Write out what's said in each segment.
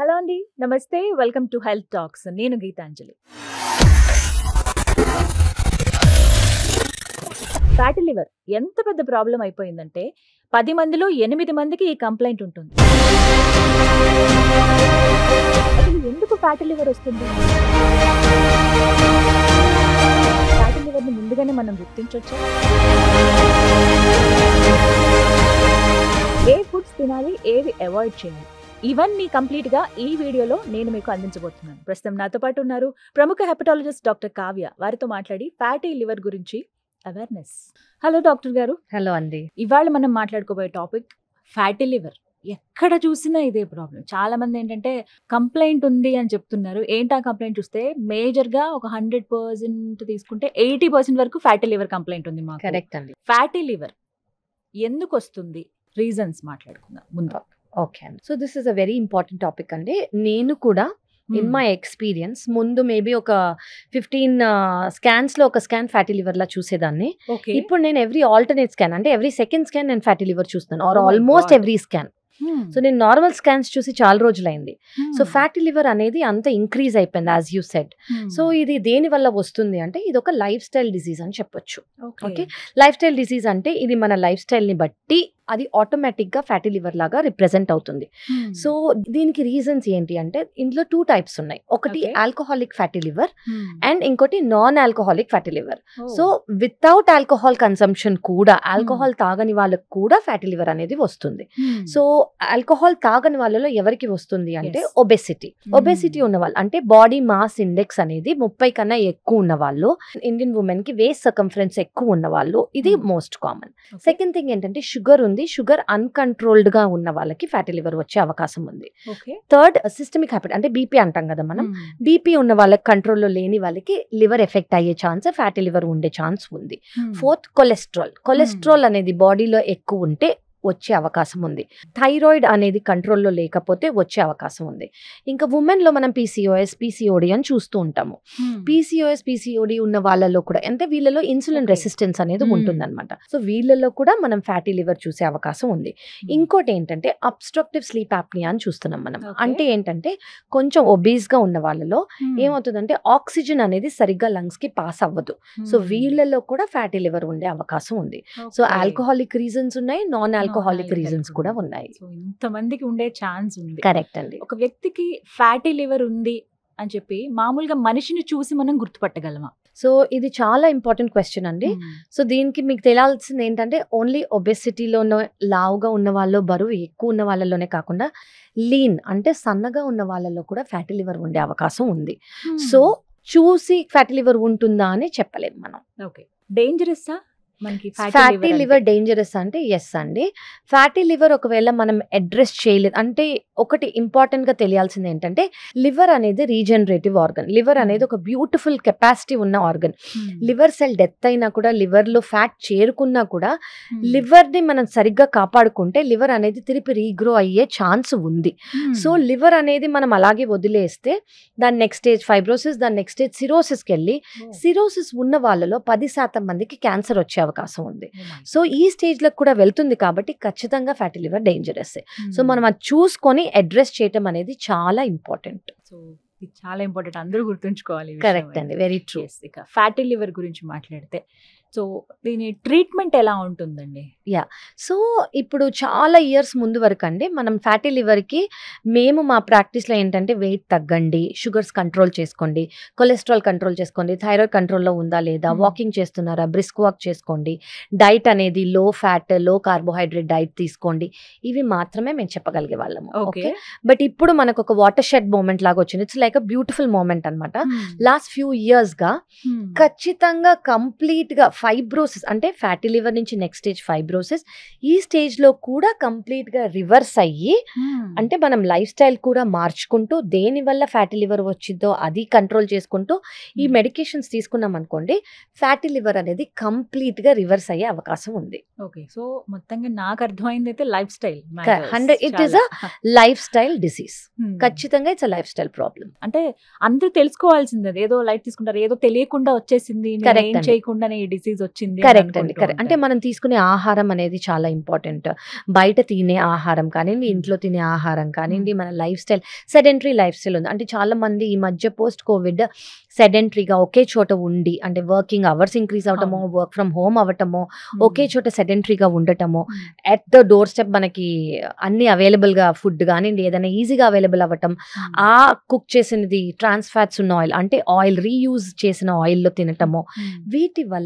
Hello అండి నమస్తే welcome to health talks నేను గీతాంజలి ఫ్యాటీ లివర్ ఎంత పెద్ద ప్రాబ్లం అయిపోయిందంటే పది మందిలో ఎనిమిది మందికి ఈ కంప్లైంట్ ఉంటుంది అసలు ఎందుకు ఫ్యాటీ లివర్ వస్తుంది ఫ్యాటీ ని ముందుగానే మనం గుర్తించవచ్చు ఏ ఫుడ్స్ తినాలి ఏవి అవాయిడ్ చేయాలి ఇవన్నీ కంప్లీట్ గా ఈ వీడియోలో నేను మీకు అందించబోతున్నాను ప్రస్తుతం నాతో పాటు ఉన్నారు ప్రముఖ హెపటాలజిస్ట్ డాక్టర్ కావ్య వారితో మాట్లాడి ఫ్యాటీ లివర్ గురించి అవేర్నెస్ హలో డాక్టర్ గారు హలో అండి ఇవాళ మనం మాట్లాడుకోబోయే టాపిక్ ఫ్యాటీ లివర్ ఎక్కడ చూసినా ఇదే ప్రాబ్లం చాలా మంది ఏంటంటే కంప్లైంట్ ఉంది అని చెప్తున్నారు ఏంటి ఆ కంప్లైంట్ చూస్తే మేజర్ గా ఒక హండ్రెడ్ పర్సెంట్ తీసుకుంటే ఎయిటీ పర్సెంట్ వరకు ఫ్యాటీ లివర్ కంప్లైంట్ ఉంది మాకు కరెక్ట్ అండి ఫ్యాటీ లివర్ ఎందుకు వస్తుంది రీజన్స్ మాట్లాడుకుందాం ముందు ఓకే అండి so this is a very important topic అండి నేను కూడా ఇన్ మై ఎక్స్పీరియన్స్ ముందు మేబీ ఒక ఫిఫ్టీన్ స్కాన్స్ uh, లో ఒక స్కాన్ ఫ్యాటీ లివర్ లా చూసేదాన్ని ఇప్పుడు నేను ఎవ్రీ ఆల్టర్నేట్ స్కాన్ అంటే ఎవ్రీ సెకండ్ స్కాన్ నేను ఫ్యాటీ లివర్ చూస్తాను or almost every scan so నేను నార్మల్ స్కాన్స్ చూసి చాలా రోజులైంది సో ఫ్యాటీ లివర్ అనేది అంత ఇంక్రీజ్ అయిపోయింది యాజ్ యూ సెడ్ సో ఇది దేని వల్ల వస్తుంది అంటే ఇది ఒక లైఫ్ స్టైల్ డిసీజ్ అని చెప్పొచ్చు ఓకే లైఫ్ స్టైల్ డిసీజ్ అంటే ఇది మన లైఫ్ స్టైల్ని బట్టి అది ఆటోమేటిక్గా ఫ్యాటీ లివర్ లాగా రిప్రజెంట్ అవుతుంది సో hmm. దీనికి రీజన్స్ ఏంటి అంటే ఇందులో టూ టైప్స్ ఉన్నాయి ఒకటి ఆల్కహాలిక్ ఫ్యాటీ లివర్ అండ్ ఇంకోటి non alcoholic fatty liver so without alcohol consumption కూడా ఆల్కహాల్ hmm. తాగని వాళ్ళకు కూడా ఫ్యాటీ లివర్ అనేది వస్తుంది సో hmm. ఆల్కహాల్ తాగని వాళ్ళలో ఎవరికి వస్తుంది అంటే ఒబెసిటీ ఒబెసిటీ ఉన్న వాళ్ళు అంటే బాడీ మాస్ ఇండెక్స్ అనేది ముప్పై కన్నా ఎక్కువ ఉన్న వాళ్ళు ఇండియన్ ఉమెన్ కి వేస్ట్ సర్కంఫరెన్స్ ఎక్కువ ఉన్న వాళ్ళు ఇది మోస్ట్ కామన్ సెకండ్ థింగ్ ఏంటంటే షుగర్ ఉంది ఉంది షుగర్ అన్కంట్రోల్డ్ గా ఉన్న వాళ్ళకి ఫ్యాటీ లివర్ వచ్చే అవకాశం ఉంది థర్డ్ సిస్టమిక్ హ్యాబిట్ అంటే బీపీ అంటాం కదా మనం బీపీ ఉన్న వాళ్ళకి కంట్రోల్లో లేని వాళ్ళకి లివర్ ఎఫెక్ట్ అయ్యే ఛాన్స్ ఫ్యాటీ లివర్ ఉండే ఛాన్స్ ఉంది ఫోర్త్ కొలెస్ట్రాల్ కొలెస్ట్రాల్ అనేది బాడీలో ఎక్కువ ఉంటే వచ్చే అవకాశం ఉంది థైరాయిడ్ అనేది కంట్రోల్లో లేకపోతే వచ్చే అవకాశం ఉంది ఇంకా ఉమెన్లో మనం పీసీఓఎస్ పీసీఓడి అని చూస్తూ ఉంటాము పీసీఓఎస్ పీసీఓడి ఉన్న వాళ్ళలో కూడా అంటే వీళ్ళలో ఇన్సులిన్ రెసిస్టెన్స్ అనేది ఉంటుందన్నమాట సో వీళ్ళలో కూడా మనం ఫ్యాటీ లివర్ చూసే అవకాశం ఉంది ఇంకోటి ఏంటంటే అబ్స్ట్రక్టివ్ స్లీప్ యాప్నియా అని చూస్తున్నాం మనం అంటే ఏంటంటే కొంచెం ఒబేస్గా ఉన్న వాళ్ళలో ఏమవుతుందంటే ఆక్సిజన్ అనేది సరిగ్గా లంగ్స్కి పాస్ అవ్వదు సో వీళ్ళలో కూడా ఫ్యాటీ లివర్ ఉండే అవకాశం ఉంది సో ఆల్కహాలిక్ రీజన్స్ ఉన్నాయి నాన్ ఆల్కహాలిక్ రీజన్స్ కూడా ఉన్నాయి ఇంతమందికి ఉండే ఛాన్స్ ఉంది కరెక్ట్ అండి ఒక వ్యక్తికి ఫ్యాటీ లివర్ ఉంది అని చెప్పి మామూలుగా మనిషిని చూసి మనం గుర్తుపట్టగలమా సో ఇది చాలా ఇంపార్టెంట్ క్వశ్చన్ అండి సో దీనికి మీకు తెలియాల్సింది ఏంటంటే ఓన్లీ ఒబెసిటీలో లావుగా ఉన్న వాళ్ళు బరువు ఎక్కువ ఉన్న వాళ్ళలోనే కాకుండా లీన్ అంటే సన్నగా ఉన్న వాళ్ళలో కూడా ఫ్యాటీ లివర్ ఉండే అవకాశం ఉంది సో చూసి ఫ్యాటీ లివర్ ఉంటుందా అని చెప్పలేము మనం okay dangerous fatty liver dangerous అంటే ఎస్ అండి ఫ్యాటీ లివర్ ఒకవేళ మనం అడ్రస్ చేయలేదు అంటే ఒకటి ఇంపార్టెంట్ గా తెలియాల్సింది ఏంటంటే లివర్ అనేది రీజనరేటివ్ ఆర్గన్ లివర్ అనేది hmm. ఒక బ్యూటిఫుల్ కెపాసిటీ ఉన్న ఆర్గన్ లివర్ సెల్ డెత్ అయినా కూడా లివర్లో ఫ్యాట్ చేరుకున్నా కూడా లివర్ని hmm. మనం సరిగ్గా కాపాడుకుంటే లివర్ అనేది తిరిగి రీగ్రో అయ్యే ఛాన్స్ ఉంది సో hmm. లివర్ అనేది మనం అలాగే వదిలేస్తే దాని నెక్స్ట్ స్టేజ్ ఫైబ్రోసిస్ దాని నెక్స్ట్ స్టేజ్ సిరోసిస్కి వెళ్ళి సిరోసిస్ ఉన్న వాళ్ళలో పది శాతం మందికి క్యాన్సర్ వచ్చే అవకాశం ఉంది oh సో ఈ స్టేజ్లకు కూడా వెళ్తుంది కాబట్టి ఖచ్చితంగా fatty liver dangerous so hmm. మనం అది చూసుకొని అడ్రస్ చేయటం అనేది చాలా ఇంపార్టెంట్ సో ఇది చాలా ఇంపార్టెంట్ అందరూ గుర్తుంచుకోవాలి కరెక్ట్ అండి వెరీ ట్రూ ఇక ఫ్యాటీ లివర్ గురించి మాట్లాడితే సో దీని ట్రీట్మెంట్ ఎలా ఉంటుందండి యా సో ఇప్పుడు చాలా ఇయర్స్ ముందు వరకు అండి మనం ఫ్యాటీ లివర్కి మేము మా ప్రాక్టీస్లో ఏంటంటే వెయిట్ తగ్గండి షుగర్స్ కంట్రోల్ చేసుకోండి కొలెస్ట్రాల్ కంట్రోల్ చేసుకోండి థైరాయిడ్ కంట్రోల్లో ఉందా లేదా వాకింగ్ చేస్తున్నారా బ్రిస్క్ వాక్ చేసుకోండి డైట్ అనేది లో ఫ్యాట్ లో కార్బోహైడ్రేట్ డైట్ తీసుకోండి ఇవి మాత్రమే మేము చెప్పగలిగే వాళ్ళము ఓకే బట్ ఇప్పుడు మనకు ఒక వాటర్ షెడ్ మూమెంట్ లాగా వచ్చింది it's like a beautiful moment అనమాట లాస్ట్ ఫ్యూ ఇయర్స్గా ఖచ్చితంగా కంప్లీట్గా ఫైబ్రోసిస్ అంటే ఫ్యాటీ లివర్ నుంచి నెక్స్ట్ స్టేజ్ ఫైబ్రోసిస్ ఈ స్టేజ్ లో కూడా కంప్లీట్ గా రివర్స్ అయ్యి hmm. అంటే మనం లైఫ్ స్టైల్ కూడా మార్చుకుంటూ దేని వల్ల ఫ్యాటీ లివర్ వచ్చిందో అది కంట్రోల్ చేసుకుంటూ ఈ మెడికేషన్స్ hmm. తీసుకున్నాం అనుకోండి ఫ్యాటీ లివర్ అనేది కంప్లీట్ గా రివర్స్ అయ్యే అవకాశం ఉంది ఓకే సో మొత్తంగా నాకు అర్థమైంది అయితే lifestyle it is a lifestyle disease ఖచ్చితంగా ఇట్స్ లైఫ్ స్టైల్ ప్రాబ్లం అంటే అందరూ తెలుసుకోవాల్సింది ఏదో లైఫ్ తీసుకుంటారు ఏదో తెలియకుండా వచ్చేసింది చేయకుండానే ఈ డిసీజ్ డిసీజ్ వచ్చింది కరెక్ట్ అండి కరెక్ట్ అంటే మనం తీసుకునే ఆహారం అనేది చాలా ఇంపార్టెంట్ బయట తినే ఆహారం కానివ్వండి ఇంట్లో తినే ఆహారం కానివ్వండి మన lifestyle sedentary lifestyle ఉంది అంటే చాలా మంది ఈ మధ్య పోస్ట్ కోవిడ్ సెడెంటరీగా ఒకే చోట ఉండి అంటే వర్కింగ్ అవర్స్ ఇంక్రీజ్ అవటమో వర్క్ ఫ్రమ్ హోమ్ అవటమో ఒకే చోట సెడెంటరీగా ఉండటమో అట్ ద డోర్ స్టెప్ మనకి అన్ని అవైలబుల్గా ఫుడ్ కానివ్వండి ఏదైనా ఈజీగా అవైలబుల్ అవ్వటం ఆ కుక్ చేసినది ట్రాన్స్ఫాట్స్ ఉన్న ఆయిల్ అంటే ఆయిల్ రీయూజ్ చేసిన ఆయిల్లో తినటము వీటి వల్ల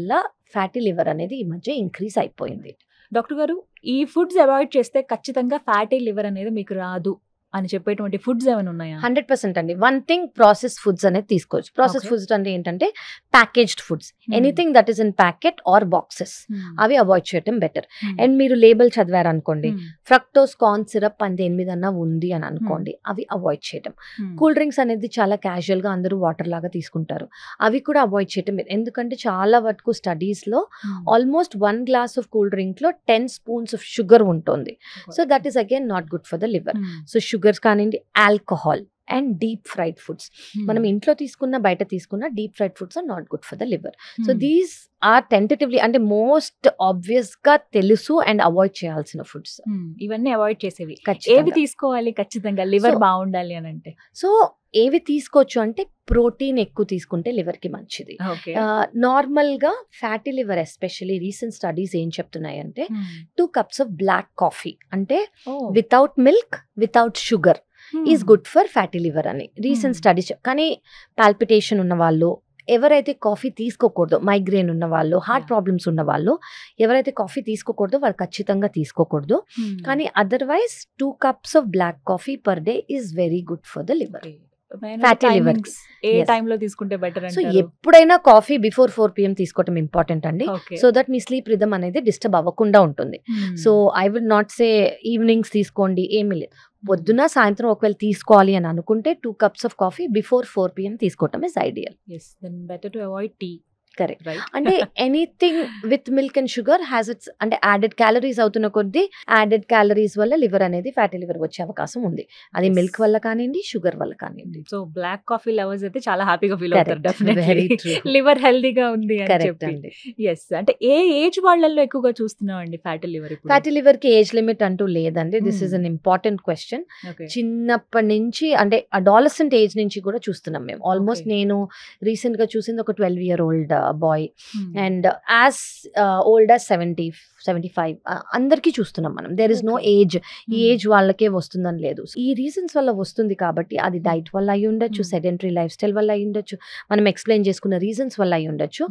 ఫ్యాటీ లివర్ అనేది ఈ మధ్య ఇంక్రీజ్ అయిపోయింది డాక్టర్ గారు ఈ ఫుడ్స్ అవాయిడ్ చేస్తే ఖచ్చితంగా ఫ్యాటీ లివర్ అనేది మీకు రాదు అని చెప్పేటువంటి ఫుడ్స్ ఏమైనా ఉన్నాయా హండ్రెడ్ పర్సెంట్ అండి వన్ థింగ్ ప్రాసెస్ ఫుడ్స్ అనేది తీసుకోవచ్చు ప్రాసెస్ ఫుడ్స్ అంటే ఏంటంటే packaged foods hmm. Anything that is in packet or boxes hmm. అవి అవాయిడ్ చేయటం బెటర్ hmm. అండ్ మీరు లేబుల్ అనుకోండి ఫ్రక్టోస్ కార్న్ సిరప్ పంది ఎనిమిది అన్న ఉంది అని అనుకోండి అవి అవాయిడ్ చేయటం కూల్ డ్రింక్స్ అనేది చాలా క్యాజువల్ గా అందరూ వాటర్ లాగా తీసుకుంటారు అవి కూడా అవాయిడ్ చేయటం ఎందుకంటే చాలా వరకు స్టడీస్ లో almost one glass of cool లో టెన్ స్పూన్స్ ఆఫ్ షుగర్ ఉంటుంది so that is again not good for the liver so sugar sugars కానివ్వండి alcohol and deep fried foods hmm. మనం ఇంట్లో తీసుకున్న బయట తీసుకున్న deep fried foods are not good for the liver so hmm. These are tentatively అంటే most obvious గా తెలుసు and avoid చేయాల్సిన ఫుడ్స్ hmm. ఇవన్నీ అవాయిడ్ చేసేవి ఏవి తీసుకోవాలి ఖచ్చితంగా లివర్ బాగుండాలి అని అంటే సో ఏవి తీసుకోవచ్చు అంటే ప్రోటీన్ ఎక్కువ తీసుకుంటే లివర్కి మంచిది నార్మల్గా fatty liver especially recent studies ఏం చెప్తున్నాయి అంటే two cups of black coffee అంటే without milk without sugar Hmm. Is good for fatty liver అని రీసెంట్ hmm. స్టడీస్ కానీ పాల్పిటేషన్ ఉన్న వాళ్ళు ఎవరైతే కాఫీ తీసుకోకూడదు మైగ్రేన్ ఉన్న వాళ్ళు హార్ట్ ప్రాబ్లమ్స్ ఉన్న వాళ్ళు ఎవరైతే కాఫీ తీసుకోకూడదు వాళ్ళు ఖచ్చితంగా తీసుకోకూడదు hmm. కానీ otherwise two cups of black coffee per day is very good for the liver fatty liver తీసుకుంటే సో ఎప్పుడైనా కాఫీ బిఫోర్ ఫోర్ పిఎం తీసుకోవటం ఇంపార్టెంట్ అండి సో దట్ మీ స్లీప్ రిధమ్ అనేది డిస్టర్బ్ అవ్వకుండా ఉంటుంది so I would not say evenings తీసుకోండి ఏమీ లేదు పొద్దున సాయంత్రం ఒకవేళ తీసుకోవాలి అని అనుకుంటే two cups of coffee before four PM తీసుకోవటం is ideal yes then better to avoid tea correct అంటే anything with milk and sugar has its అంటే యాడెడ్ క్యాలరీస్ అవుతున్న కొద్దీ యాడెడ్ క్యాలరీస్ వల్ల లివర్ అనేది ఫ్యాటీ లివర్ వచ్చే అవకాశం ఉంది అది మిల్క్ వల్ల కానివ్వండి షుగర్ వల్ల కానివ్వండి సో బ్లాక్ కాఫీ లవర్స్ అయితే చాలా హ్యాపీగా ఫీల్ అవుతారు లివర్ హెల్దీగా ఉంది కరెక్ట్ అండి ఎస్ అంటే ఏ ఏజ్ వాళ్ళల్లో ఎక్కువగా చూస్తున్నాం అండి ఫ్యాటీ లివర్ ఫ్యాటీ లివర్ కి ఏజ్ లిమిట్ అంటూ లేదండి this is an important question చిన్నప్పటి నుంచి అంటే అడాలసెంట్ ఏజ్ నుంచి కూడా చూస్తున్నాం మేము ఆల్మోస్ట్ నేను రీసెంట్ గా చూసింది ఒక twelve year old boy and as old as seventy seventy five అందరికీ చూస్తున్నాం మనం దేర్ ఇస్ నో ఏజ్ ఈ ఏజ్ hmm. వాళ్ళకే వస్తుందని లేదు ఈ రీజన్స్ వల్ల వస్తుంది కాబట్టి అది డైట్ hmm. వల్ల అయి ఉండొచ్చు సెడెంటరీ లైఫ్ స్టైల్ వల్ల అయి ఉండొచ్చు మనం ఎక్స్ప్లెయిన్ చేసుకున్న రీజన్స్ వల్ల అయి ఉండొచ్చు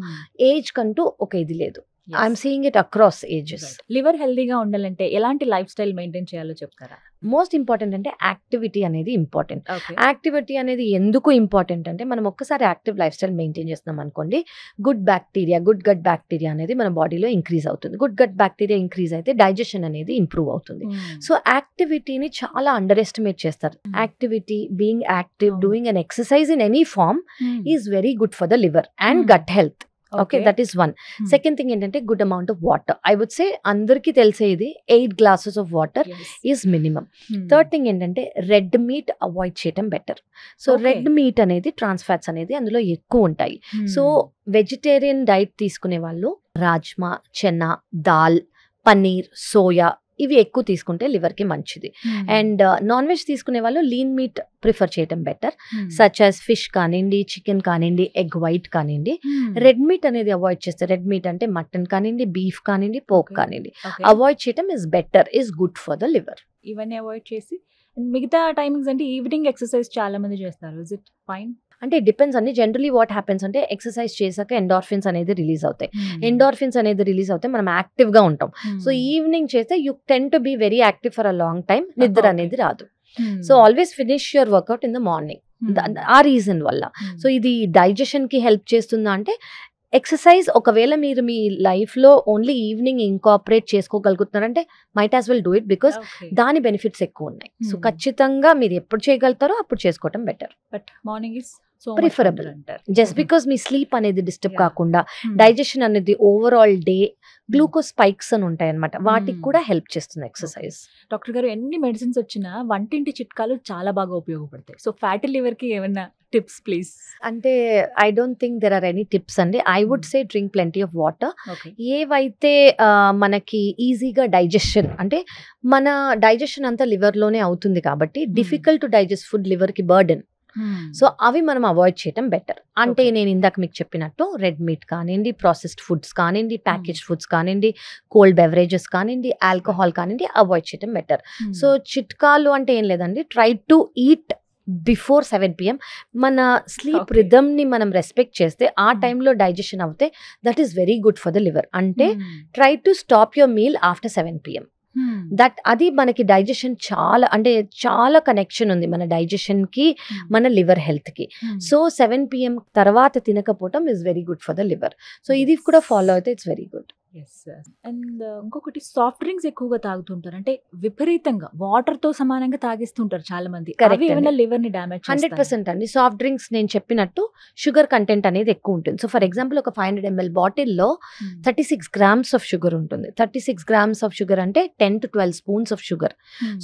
ఏజ్ hmm. కంటూ ఒక ఇది లేదు I'm seeing it across ages liver హెల్దీగా ఉండాలంటే ఎలాంటి లైఫ్ స్టైల్ మెయింటైన్ చేయాలో చెప్తారా మోస్ట్ ఇంపార్టెంట్ అంటే యాక్టివిటీ అనేది ఇంపార్టెంట్ యాక్టివిటీ అనేది ఎందుకు ఇంపార్టెంట్ అంటే మనం ఒక్కసారి యాక్టివ్ లైఫ్ స్టైల్ మెయింటైన్ చేస్తున్నాం అనుకోండి good bacteria good gut bacteria అనేది మన బాడీలో ఇంక్రీజ్ అవుతుంది గుడ్ గట్ బ్యాక్టీరియా ఇంక్రీజ్ అయితే డైజెషన్ అనేది ఇంప్రూవ్ అవుతుంది సో యాక్టివిటీని చాలా అండర్ ఎస్టిమేట్ చేస్తారు activity being active doing an exercise in any form is very good for the liver and gut health okay that is one second thing ఏంటంటే good amount of water I would say అందరికీ తెలిసేది eight glasses of water is minimum third thing ఏంటంటే red meat avoid చేయటం better so red meat అనేది trans fats అనేది అందులో ఎక్కువ ఉంటాయి సో వెజిటేరియన్ డైట్ తీసుకునే వాళ్ళు రాజ్మా చెన్న దాల్ పన్నీర్ సోయా ఇవి ఎక్కువ తీసుకుంటే లివర్కి మంచిది అండ్ uh, నాన్ వెజ్ తీసుకునే వాళ్ళు లీన్ మీట్ ప్రిఫర్ చేయటం బెటర్ సచ్ యాజ్ ఫిష్ కానివ్వండి చికెన్ కానివ్వండి ఎగ్ వైట్ కానివ్వండి రెడ్ మీట్ అనేది అవాయిడ్ చేస్తే రెడ్ మీట్ అంటే మటన్ కానివ్వండి బీఫ్ కానివ్వండి పోక్ కానివ్వండి అవాయిడ్ చేయటం is better is good for the liver ఇవన్నీ అవాయిడ్ చేసి మిగతా టైమింగ్స్ అంటే ఈవినింగ్ ఎక్సర్సైజ్ చాలా మంది చేస్తారు ఇస్ ఇట్ ఫైన్ అంటే డిపెండ్స్ అండి జనరలీ వాట్ హ్యాపెన్స్ అంటే ఎక్సర్సైజ్ చేశాక ఎండార్ఫిన్స్ అనేది రిలీజ్ అవుతాయి ఎండార్ఫిన్స్ hmm. అనేది రిలీజ్ అవుతాయి మనం యాక్టివ్గా ఉంటాం సో ఈవినింగ్ hmm. చేస్తే you tend to be very active for a long time నిద్ర అనేది రాదు so always finish your workout in the morning ఆ రీజన్ వల్ల సో hmm. ఇది డైజెషన్కి హెల్ప్ చేస్తుందా అంటే ఎక్సర్సైజ్ ఒకవేళ మీరు మీ లైఫ్లో ఓన్లీ ఈవినింగ్ ఇంకాపరేట్ చేసుకోగలుగుతున్నారంటే might as well do it because దాని బెనిఫిట్స్ ఎక్కువ ఉన్నాయి సో ఖచ్చితంగా మీరు ఎప్పుడు చేయగలుగుతారో అప్పుడు చేసుకోవటం better but morning is preferable అంటారు జస్ట్ బికాస్ మీ స్లీప్ అనేది డిస్టర్బ్ కాకుండా డైజెషన్ అనేది ఓవరాల్ డే గ్లూకోజ్ స్పైక్స్ అని ఉంటాయి అనమాట వాటికి కూడా హెల్ప్ చేస్తుంది ఎక్సర్సైజ్ డాక్టర్ గారు ఎన్ని మెడిసిన్స్ వచ్చినా వంటింటి చిట్కాలు చాలా బాగా ఉపయోగపడతాయి సో ఫ్యాటీ లివర్ కి ఏమైనా టిప్స్ ప్లీజ్ అంటే I don't think there are any tips అండి I would say drink plenty of water ఏవైతే మనకి ఈజీగా డైజెషన్ అంటే మన డైజెషన్ అంతా లివర్లోనే అవుతుంది కాబట్టి డిఫికల్ట్ టు డైజెస్ట్ ఫుడ్ లివర్కి బర్డెన్ Hmm. సో అవి మనం అవాయిడ్ చేయటం బెటర్ అంటే నేను ఇందాక మీకు చెప్పినట్టు రెడ్ మీట్ కానివ్వండి ప్రాసెస్డ్ ఫుడ్స్ కానివ్వండి hmm. ప్యాకేజ్ ఫుడ్స్ కానివ్వండి కోల్డ్ బెవరేజెస్ కానివ్వండి ఆల్కహాల్ కానివ్వండి అవాయిడ్ చేయటం బెటర్ hmm. సో చిట్కాలు అంటే ఏం లేదండి try to eat before seven PM మన స్లీప్ రిథమ్ని మనం రెస్పెక్ట్ చేస్తే ఆ టైంలో డైజెషన్ అవుతే that is very good for the liver అంటే try to stop your meal after seven PM Hmm. That అది మనకి డైజెషన్ చాలా అంటే చాలా కనెక్షన్ ఉంది మన డైజెషన్ కి hmm. మన లివర్ హెల్త్ కి hmm. సో సెవెన్ పిఎం తర్వాత తినకపోవటం is very good for the liver so ఇది కూడా ఫాలో అయితే it's very good yes and uh, ఇంకొకటి సాఫ్ట్ డ్రింక్స్ ఎక్కువగా తాగుతుంటారు అంటే విపరీతంగా వాటర్ తో సమానంగా తాగిస్తుంటారు చాలా మంది లివర్ ని డామేజ్ హండ్రెడ్ పర్సెంట్ అండి సాఫ్ట్ డ్రింక్స్ నేను చెప్పినట్టు షుగర్ కంటెంట్ అనేది ఎక్కువ ఉంటుంది సో ఫర్ ఎగ్జాంపుల్ ఒక ఫైవ్ హండ్రెడ్ ఎంఎల్ బాటిల్లో thirty six grams of sugar ఉంటుంది thirty six grams of sugar అంటే ten to twelve spoons of sugar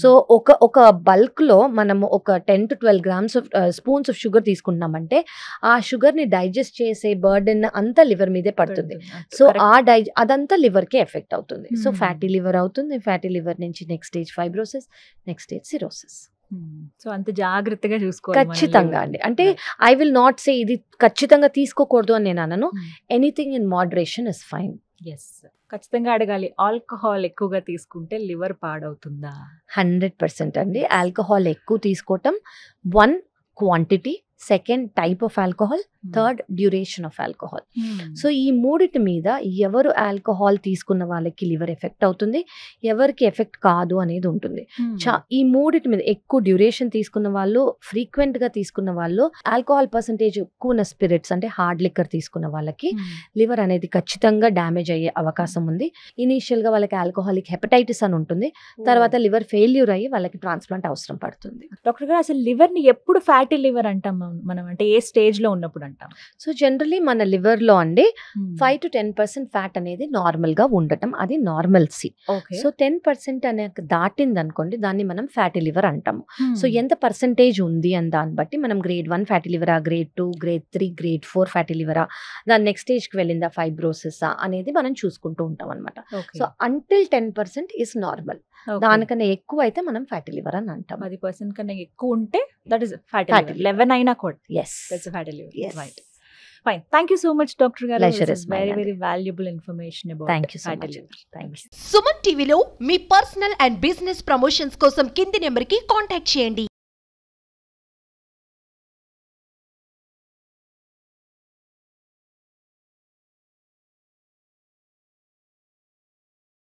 so ఒక ఒక బల్క్ లో మనము ఒక ten to twelve grams of uh, spoons of sugar తీసుకుంటున్నామంటే ఆ షుగర్ ని డైజెస్ట్ చేసే బర్డెన్ అంతా లివర్ మీదే పడుతుంది సో ఆ డై అదంతా అదంతా లివర్కే ఎఫెక్ట్ అవుతుంది సో ఫ్యాటీ లివర్ అవుతుంది ఫ్యాటీ లివర్ నుంచి next stage fibrosis next stage cirrhosis so అంత జాగ్రత్తగా చూసుకో ఖచ్చితంగా అండి అంటే ఐ విల్ నాట్ సే ఇది ఖచ్చితంగా తీసుకోకూడదు అని నేను అనను anything in moderation is fine yes ఖచ్చితంగా అడగాలి ఆల్కహాల్ ఎక్కువగా తీసుకుంటే లివర్ పాడవుతుందా హండ్రెడ్ పర్సెంట్ అండి ఆల్కహాల్ ఎక్కువ తీసుకోవటం one quantity second type of alcohol hmm. Third duration of alcohol hmm. So ఈ మూడిటి మీద ఎవరు ఆల్కహాల్ తీసుకున్న వాళ్ళకి లివర్ ఎఫెక్ట్ అవుతుంది ఎవరికి ఎఫెక్ట్ కాదు అనేది ఉంటుంది hmm. ఈ మూడిటి మీద ఎక్కువ డ్యూరేషన్ తీసుకున్న వాళ్ళు ఫ్రీక్వెంట్ గా తీసుకున్న వాళ్ళు ఆల్కహాల్ పర్సంటేజ్ ఎక్కువ ఉన్న స్పిరిట్స్ అంటే హార్డ్ లిక్కర్ తీసుకున్న వాళ్ళకి లివర్ అనేది ఖచ్చితంగా డ్యామేజ్ అయ్యే అవకాశం ఉంది ఇనీషియల్ గా వాళ్ళకి ఆల్కహాలిక్ హెపటైటిస్ అని ఉంటుంది తర్వాత లివర్ ఫెయిల్యూర్ అయ్యి వాళ్ళకి ట్రాన్స్ప్లాంట్ అవసరం పడుతుంది డాక్టర్ గారు అసలు లివర్ ని ఎప్పుడు ఫ్యాటీ లివర్ అంటాం మనం అంటే ఏ స్టేజ్లో ఉన్నప్పుడు అంటాం సో జనరలీ మన లివర్లో అండి five to ten percent fat అనేది నార్మల్గా ఉండటం అది నార్మల్సీ సో టెన్ పర్సెంట్ అనే దాటింది అనుకోండి దాన్ని మనం ఫ్యాటీ లివర్ అంటాము సో hmm. ఎంత పర్సంటేజ్ ఉంది అని దాన్ని బట్టి మనం గ్రేడ్ వన్ ఫ్యాటీ లివరా grade two grade three grade four fatty లివరా దాని నెక్స్ట్ స్టేజ్కి వెళ్ళిందా ఫైబ్రోసిసా అనేది మనం చూసుకుంటూ ఉంటాం అనమాట so until ten percent is normal దానికన్నా ఎక్కువ అయితే మనం ఫ్యాటీ లివర్ అని అంటాం పది పర్సెంట్ కన్నా ఎక్కువ ఉంటే దట్ ఇస్ ఫ్యాటీ లెవెన్ అయినా కూడా yes right fine thank you so much doctor గారు very very valuable information thank you thank you Suman టీవీలో మీ పర్సనల్ అండ్ బిజినెస్ ప్రమోషన్స్ కోసం కింది నెంబర్కి కాంటాక్ట్ చేయండి